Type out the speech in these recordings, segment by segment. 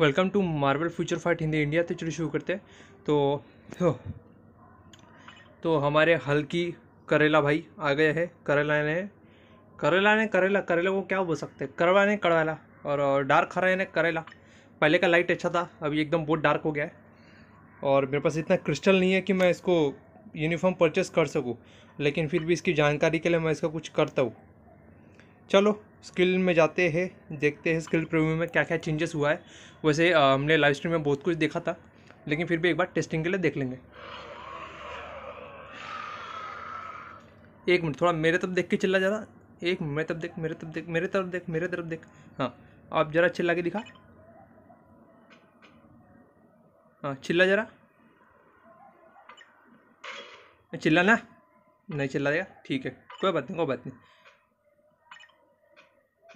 welcome to Marvel Future Fight Hindi India तो चलो शुरू करते हैं तो, तो तो हमारे हल्की करेला भाई आ गए हैं करेला ने करेला ने करेला करेला को क्या बोल सकते हैं करवा ने कड़वाला और डार्क हरा ने करेला पहले का लाइट अच्छा था अभी एकदम बहुत डार्क हो गया है और मेरे पास इतना क्रिस्टल नहीं है कि मैं इसको यूनिफॉर्म परचेस कर सकूँ लेकिन फिर भी इसकी जानकारी के लिए मैं इसका कुछ करता हूँ चलो स्किल में जाते हैं देखते हैं स्किल प्रीव्यू में क्या क्या चेंजेस हुआ है वैसे हमने लाइव स्ट्रीम में बहुत कुछ देखा था लेकिन फिर भी एक बार टेस्टिंग के लिए देख लेंगे एक मिनट थोड़ा मेरे तरफ देख के चिल्ला ज़रा एक मिनट मेरे तरफ देख मेरे तरफ देख मेरे तरफ देख मेरे तरफ देख हाँ आप ज़रा चिल्ला के दिखा हाँ चिल्ला ज़रा चिल्ला ना नहीं चिल्ला देगा ठीक है कोई बात नहीं कोई बात नहीं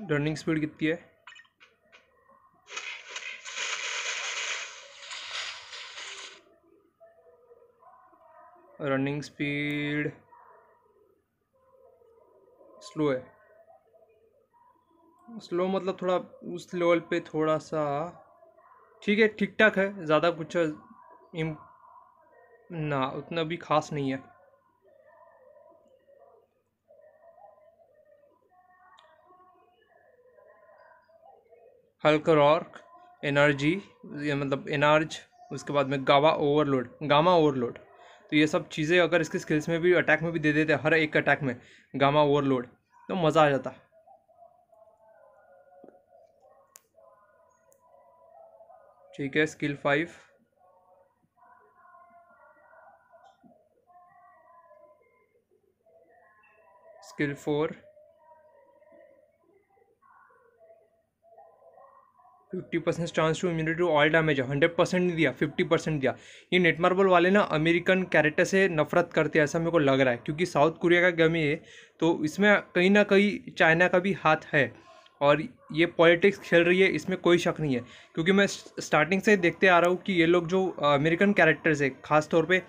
रनिंग स्पीड कितनी है रनिंग स्पीड स्लो है स्लो मतलब थोड़ा उस लेवल पे थोड़ा सा ठीक है ठीक ठाक है ज़्यादा कुछ इम ना उतना भी खास नहीं है हल्क ऑर्क एनर्जी मतलब एनर्ज उसके बाद में गावा ओवरलोड गामा ओवरलोड तो ये सब चीज़ें अगर इसके स्किल्स में भी अटैक में भी दे देते हर एक अटैक में गामा ओवरलोड तो मज़ा आ जाता ठीक है skill five skill four fifty percent chance to immunity to all damage है हंड्रेड परसेंट नहीं दिया फिफ्टी परसेंट दिया ये नेट मार्बल वाले ना अमेरिकन कैरेक्टर से नफरत करते हैं ऐसा मेरे को लग रहा है क्योंकि साउथ कोरिया का गेम है तो इसमें कहीं ना कहीं चाइना का भी हाथ है और ये पॉलिटिक्स खेल रही है इसमें कोई शक नहीं है क्योंकि मैं स्टार्टिंग से देखते आ रहा हूँ कि ये लोग जो अमेरिकन कैरेक्टर्स है खास तौर पे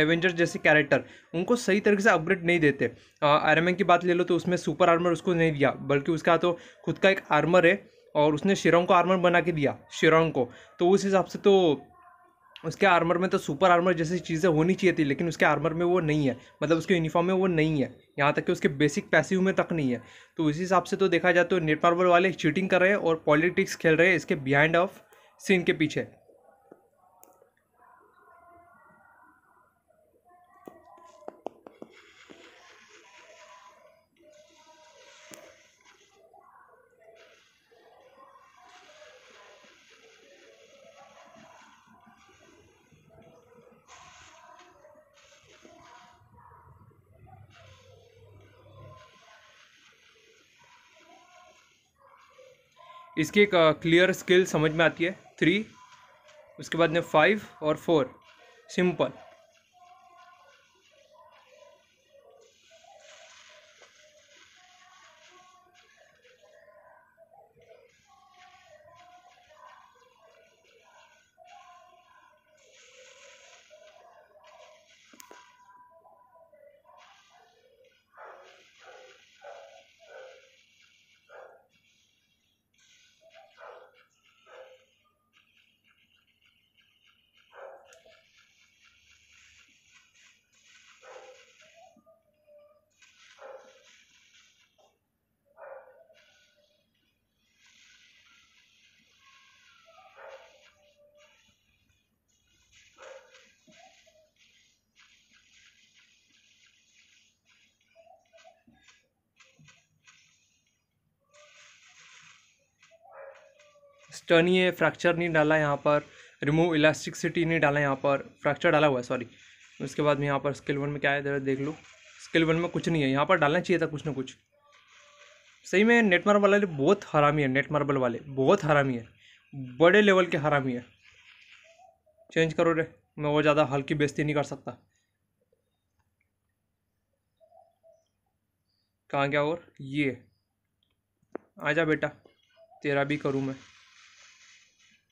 एवेंजर्स जैसे कैरेक्टर उनको सही तरीके से अपग्रेड नहीं देते आयरमैन की बात ले लो तो उसमें सुपर आर्मर उसको नहीं दिया बल्कि उसका तो खुद का एक आर्मर है और उसने शिरोंग को आर्मर बना के दिया शिरोंग को तो उस हिसाब से तो उसके आर्मर में तो सुपर आर्मर जैसी चीज़ें होनी चाहिए थी लेकिन उसके आर्मर में वो नहीं है मतलब उसके यूनिफॉर्म में वो नहीं है यहाँ तक कि उसके बेसिक पैसिव में तक नहीं है तो उस हिसाब से तो देखा जाए तो नेट मार्बल वाले चीटिंग कर रहे हैं और पॉलिटिक्स खेल रहे हैं इसके बिहाइंड ऑफ सीन के पीछे इसकी एक क्लियर स्किल समझ में आती है थ्री उसके बाद में फाइव और फोर सिंपल है फ्रैक्चर नहीं डाला यहाँ पर रिमूव इलास्टिकसिटी नहीं डाला यहाँ पर फ्रैक्चर डाला हुआ है सॉरी उसके बाद में यहाँ पर स्किल वन में क्या है जरा देख लो स्किल वन में कुछ नहीं है यहाँ पर डालना चाहिए था कुछ ना कुछ सही में नेट मार्बल वाले बहुत हरामी है नेट मार्बल वाले बहुत हरामी है बड़े लेवल के हरामी है चेंज करो रे मैं वो ज़्यादा हल्की बेस्ती नहीं कर सकता कहाँ गया और ये आ जा बेटा तेरा भी करूँ मैं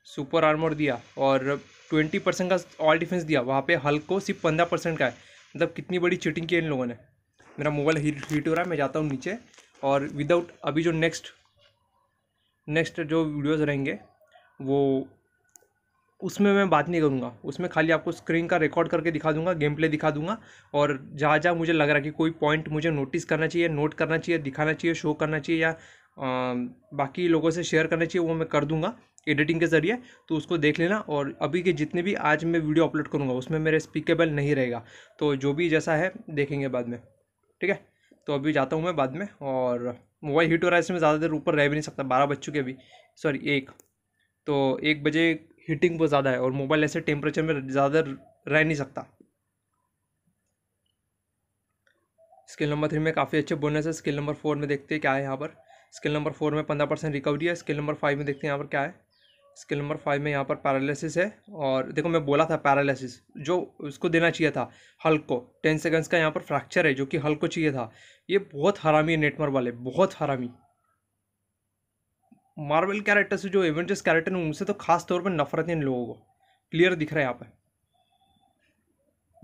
सुपर आर्मर दिया और ट्वेंटी परसेंट का ऑल डिफेंस दिया वहाँ पे हल्क को सिर्फ पंद्रह परसेंट का है मतलब कितनी बड़ी चीटिंग की है इन लोगों ने मेरा मोबाइल हीट हीट हो रहा है मैं जाता हूँ नीचे और विदाउट अभी जो नेक्स्ट नेक्स्ट जो वीडियोस रहेंगे वो उसमें मैं बात नहीं करूँगा उसमें खाली आपको स्क्रीन का रिकॉर्ड करके दिखा दूँगा गेम प्ले दिखा दूंगा और जहाँ जहाँ मुझे लग रहा है कि कोई पॉइंट मुझे नोटिस करना चाहिए नोट करना चाहिए दिखाना चाहिए शो करना चाहिए या आ, बाकी लोगों से शेयर करना चाहिए वो मैं कर दूँगा एडिटिंग के ज़रिए तो उसको देख लेना और अभी के जितने भी आज मैं वीडियो अपलोड करूँगा उसमें मेरे स्पीकेबल नहीं रहेगा तो जो भी जैसा है देखेंगे बाद में ठीक है तो अभी जाता हूँ मैं बाद में और मोबाइल हीट हो रहा है इसमें ज़्यादा देर ऊपर रह भी नहीं सकता बारह बज चुके अभी सॉरी एक तो एक बजे हीटिंग बहुत ज़्यादा है और मोबाइल ऐसे टेम्परेचर में ज़्यादा रह नहीं सकता स्किल नंबर थ्री में काफ़ी अच्छे बोनस है स्किल नंबर फोर में देखते हैं क्या है यहाँ पर स्किल नंबर फोर में पंद्रह परसेंट रिकवरी है स्किल नंबर फाइव में देखते हैं यहाँ पर क्या है स्किल नंबर फाइव में यहाँ पर पैरालिसिस है और देखो मैं बोला था पैरालिसिस जो उसको देना चाहिए था हल्क को टेन सेकंड्स का यहाँ पर फ्रैक्चर है जो कि हल्क को चाहिए था ये बहुत हरामी है नेटमर वाले बहुत हरामी मार्वल कैरेक्टर से जो एवेंजर्स कैरेक्टर हैं उनसे तो खास तौर पर नफरत है इन लोगों को क्लियर दिख रहा है यहाँ पर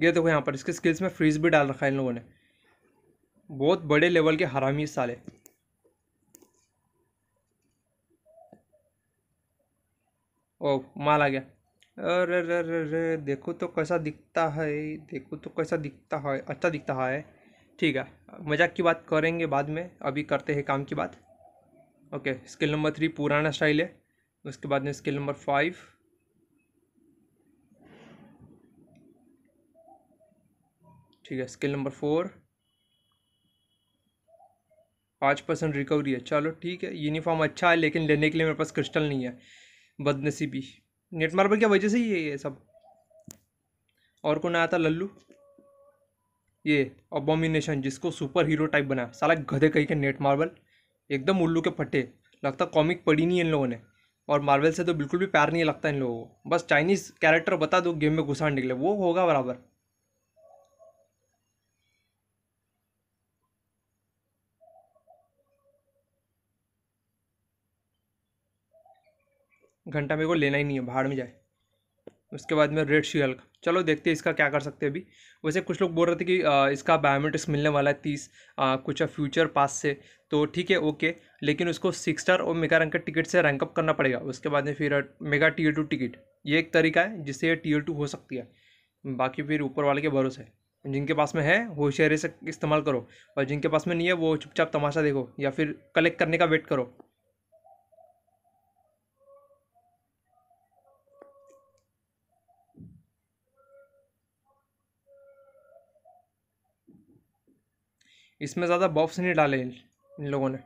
ये देखो यहाँ पर इसके स्किल्स में फ्रीज भी डाल रखा है इन लोगों ने बहुत बड़े लेवल के हरामी साले ओ माल आ गया अरे अरे अरे देखो तो कैसा दिखता है देखो तो कैसा दिखता है अच्छा दिखता है ठीक है मजाक की बात करेंगे बाद में अभी करते हैं काम की बात ओके स्किल नंबर थ्री पुराना स्टाइल है उसके बाद में स्किल नंबर फाइव ठीक है स्किल नंबर फोर पाँच परसेंट रिकवरी है चलो ठीक है यूनिफॉर्म अच्छा है लेकिन लेने के लिए मेरे पास क्रिस्टल नहीं है बदनसीबी नेट मार्बल क्या वजह से ही है ये सब और कौन आया था लल्लू ये अबोमिनेशन जिसको सुपर हीरो टाइप बनाया साला गधे कहीं के नेट मार्बल एकदम उल्लू के फटे लगता कॉमिक पढ़ी नहीं इन लोगों ने और मार्बल से तो बिल्कुल भी प्यार नहीं लगता इन लोगों को बस चाइनीज़ कैरेक्टर बता दो गेम में घुसा निकले वो होगा बराबर घंटा मेरे को लेना ही नहीं है बाहर में जाए उसके बाद में रेड शीयल का चलो देखते हैं इसका क्या कर सकते हैं अभी वैसे कुछ लोग बोल रहे थे कि आ, इसका बायोमेट्रिक्स मिलने वाला है तीस आ, कुछ फ्यूचर पास से तो ठीक है ओके लेकिन उसको सिक्स स्टार और मेगा रैंक टिकट से रैंकअप करना पड़ेगा उसके बाद में फिर मेगा टीयर टू टिकट ये एक तरीका है जिससे ये टीयर टू हो सकती है बाकी फिर ऊपर वाले के भरोसे जिनके पास में है होशियारी से इस्तेमाल करो और जिनके पास में नहीं है वो चुपचाप तमाशा देखो या फिर कलेक्ट करने का वेट करो इसमें ज़्यादा बॉक्स नहीं डाले इन लोगों ने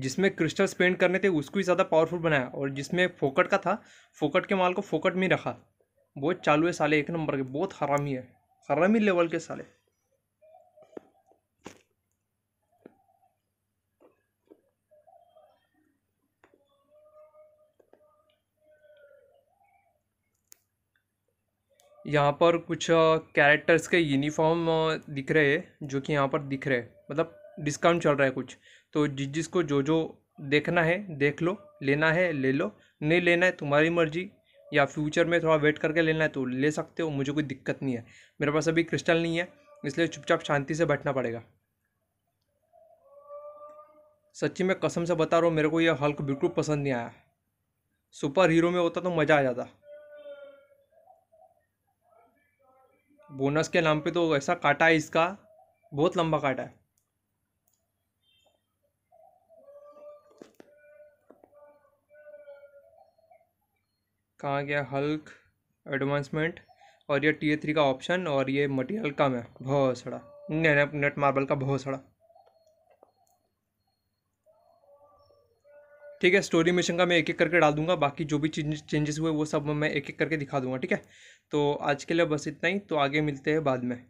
जिसमें क्रिस्टल्स पेंट करने थे उसको ही ज़्यादा पावरफुल बनाया और जिसमें फोकट का था फोकट के माल को फोकट में रखा बहुत चालू है साले एक नंबर के बहुत हरामी है हरामी लेवल के साले यहाँ पर कुछ कैरेक्टर्स के यूनिफॉर्म दिख रहे हैं जो कि यहाँ पर दिख रहे हैं मतलब डिस्काउंट चल रहा है कुछ तो जिस जिसको जो जो देखना है देख लो लेना है ले लो नहीं लेना है तुम्हारी मर्जी या फ्यूचर में थोड़ा वेट करके लेना है तो ले सकते हो मुझे कोई दिक्कत नहीं है मेरे पास अभी क्रिस्टल नहीं है इसलिए चुपचाप शांति से बैठना पड़ेगा सच्ची में कसम से बता रहा हूँ मेरे को यह हल्क बिल्कुल पसंद नहीं आया सुपर हीरो में होता तो मज़ा आ जाता बोनस के नाम पे तो ऐसा काटा है इसका बहुत लंबा काटा है कहाँ गया हल्क एडवांसमेंट और ये टी थ्री का ऑप्शन और ये मटेरियल कम है बहुत सड़ा नेट मार्बल का बहुत सड़ा ठीक है स्टोरी मिशन का मैं एक एक करके डाल दूंगा बाकी जो भी चेंजेस हुए वो सब मैं एक एक करके दिखा दूंगा ठीक है तो आज के लिए बस इतना ही तो आगे मिलते हैं बाद में